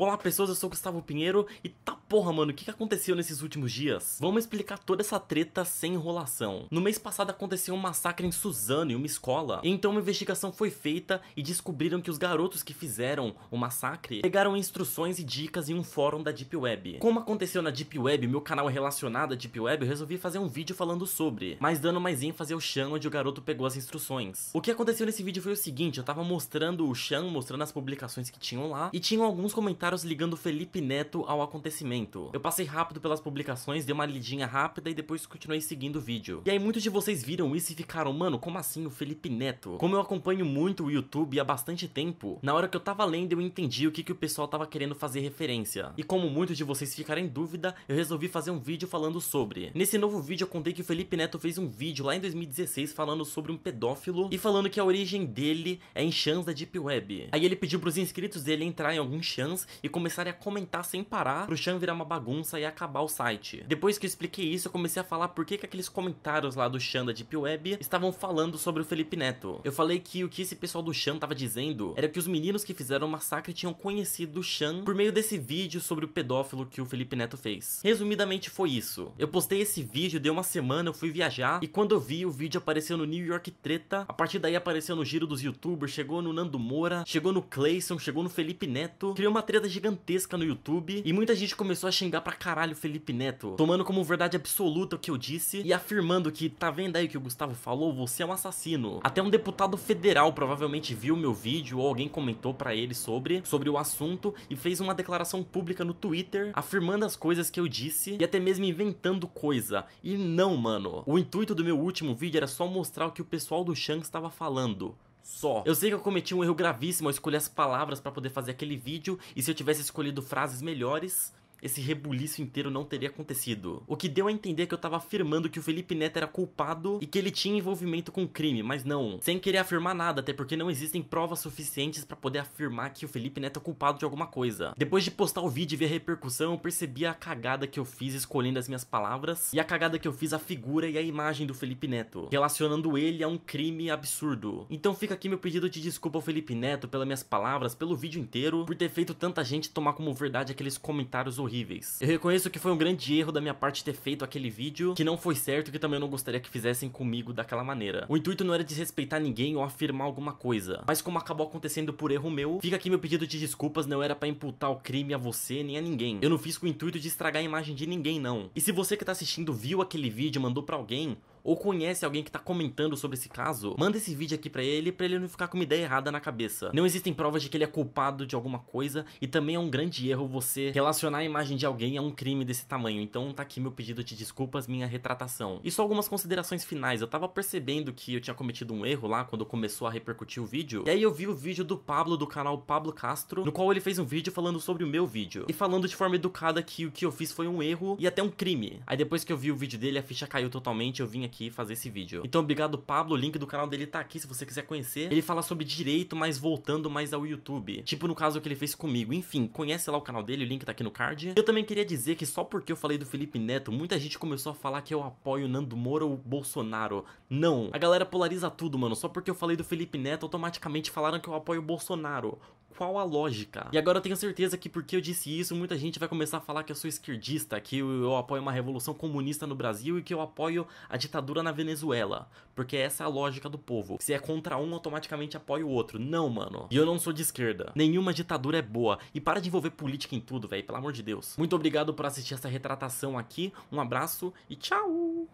Olá pessoas, eu sou o Gustavo Pinheiro e tá porra, mano, o que aconteceu nesses últimos dias? Vamos explicar toda essa treta sem enrolação. No mês passado aconteceu um massacre em Suzano, em uma escola. Então uma investigação foi feita e descobriram que os garotos que fizeram o massacre pegaram instruções e dicas em um fórum da Deep Web. Como aconteceu na Deep Web, meu canal é relacionado à Deep Web, eu resolvi fazer um vídeo falando sobre, mas dando mais ênfase ao Chão onde o garoto pegou as instruções. O que aconteceu nesse vídeo foi o seguinte, eu tava mostrando o Chão, mostrando as publicações que tinham lá, e tinham alguns comentários ligando Felipe Neto ao acontecimento lançamento. Eu passei rápido pelas publicações, dei uma lidinha rápida e depois continuei seguindo o vídeo. E aí muitos de vocês viram isso e ficaram, mano, como assim o Felipe Neto? Como eu acompanho muito o YouTube há bastante tempo, na hora que eu tava lendo eu entendi o que, que o pessoal tava querendo fazer referência. E como muitos de vocês ficaram em dúvida, eu resolvi fazer um vídeo falando sobre. Nesse novo vídeo eu contei que o Felipe Neto fez um vídeo lá em 2016 falando sobre um pedófilo e falando que a origem dele é em chans da Deep Web. Aí ele pediu pros inscritos dele entrar em algum chans e começarem a comentar sem parar pro chan virar virar uma bagunça e acabar o site. Depois que eu expliquei isso, eu comecei a falar por que, que aqueles comentários lá do Xan da Deep Web estavam falando sobre o Felipe Neto. Eu falei que o que esse pessoal do Xan tava dizendo era que os meninos que fizeram o massacre tinham conhecido o Xan por meio desse vídeo sobre o pedófilo que o Felipe Neto fez. Resumidamente foi isso. Eu postei esse vídeo, deu uma semana, eu fui viajar e quando eu vi, o vídeo apareceu no New York Treta, a partir daí apareceu no giro dos youtubers, chegou no Nando Moura, chegou no Clayson, chegou no Felipe Neto, criou uma treta gigantesca no YouTube e muita gente começou começou a xingar pra caralho o Felipe Neto, tomando como verdade absoluta o que eu disse e afirmando que, tá vendo aí o que o Gustavo falou? Você é um assassino. Até um deputado federal provavelmente viu meu vídeo ou alguém comentou pra ele sobre, sobre o assunto e fez uma declaração pública no Twitter afirmando as coisas que eu disse e até mesmo inventando coisa. E não, mano. O intuito do meu último vídeo era só mostrar o que o pessoal do Shanks estava falando só. Eu sei que eu cometi um erro gravíssimo ao escolher as palavras para poder fazer aquele vídeo, e se eu tivesse escolhido frases melhores, esse rebuliço inteiro não teria acontecido. O que deu a entender que eu tava afirmando que o Felipe Neto era culpado e que ele tinha envolvimento com o crime, mas não. Sem querer afirmar nada, até porque não existem provas suficientes para poder afirmar que o Felipe Neto é culpado de alguma coisa. Depois de postar o vídeo e ver a repercussão, eu percebi a cagada que eu fiz escolhendo as minhas palavras e a cagada que eu fiz a figura e a imagem do Felipe Neto, relacionando ele a um crime absurdo. Então fica aqui meu pedido de desculpa ao Felipe Neto pelas minhas palavras, pelo vídeo inteiro, por ter feito tanta gente tomar como verdade aqueles comentários horríveis horríveis. Eu reconheço que foi um grande erro da minha parte ter feito aquele vídeo, que não foi certo e que também eu não gostaria que fizessem comigo daquela maneira. O intuito não era desrespeitar ninguém ou afirmar alguma coisa, mas como acabou acontecendo por erro meu, fica aqui meu pedido de desculpas, não era para imputar o crime a você nem a ninguém. Eu não fiz com o intuito de estragar a imagem de ninguém, não. E se você que tá assistindo viu aquele vídeo e mandou para alguém, ou conhece alguém que tá comentando sobre esse caso, manda esse vídeo aqui para ele para ele não ficar com uma ideia errada na cabeça. Não existem provas de que ele é culpado de alguma coisa e também é um grande erro você relacionar a imagem de alguém a um crime desse tamanho. Então tá aqui meu pedido de desculpas, minha retratação. E só algumas considerações finais. Eu tava percebendo que eu tinha cometido um erro lá quando começou a repercutir o vídeo. E aí eu vi o vídeo do Pablo do canal Pablo Castro, no qual ele fez um vídeo falando sobre o meu vídeo e falando de forma educada que o que eu fiz foi um erro e até um crime. Aí depois que eu vi o vídeo dele, a ficha caiu totalmente, eu vim aqui aqui fazer esse vídeo. Então obrigado Pablo, o link do canal dele tá aqui se você quiser conhecer. Ele fala sobre direito, mas voltando mais ao YouTube. Tipo no caso que ele fez comigo. Enfim, conhece lá o canal dele, o link tá aqui no card. Eu também queria dizer que só porque eu falei do Felipe Neto, muita gente começou a falar que eu apoio Nando Moura ou Bolsonaro. Não, a galera polariza tudo, mano. Só porque eu falei do Felipe Neto, automaticamente falaram que eu apoio o Bolsonaro qual a lógica? E agora eu tenho certeza que porque eu disse isso, muita gente vai começar a falar que eu sou esquerdista, que eu, apoio uma revolução comunista no Brasil e que eu apoio a ditadura na Venezuela. Porque essa é a lógica do povo. Se é contra um, automaticamente apoia o outro. Não, mano. E eu não sou de esquerda. Nenhuma ditadura é boa. E para de envolver política em tudo, velho, pelo amor de Deus. Muito obrigado por assistir essa retratação aqui. Um abraço e tchau!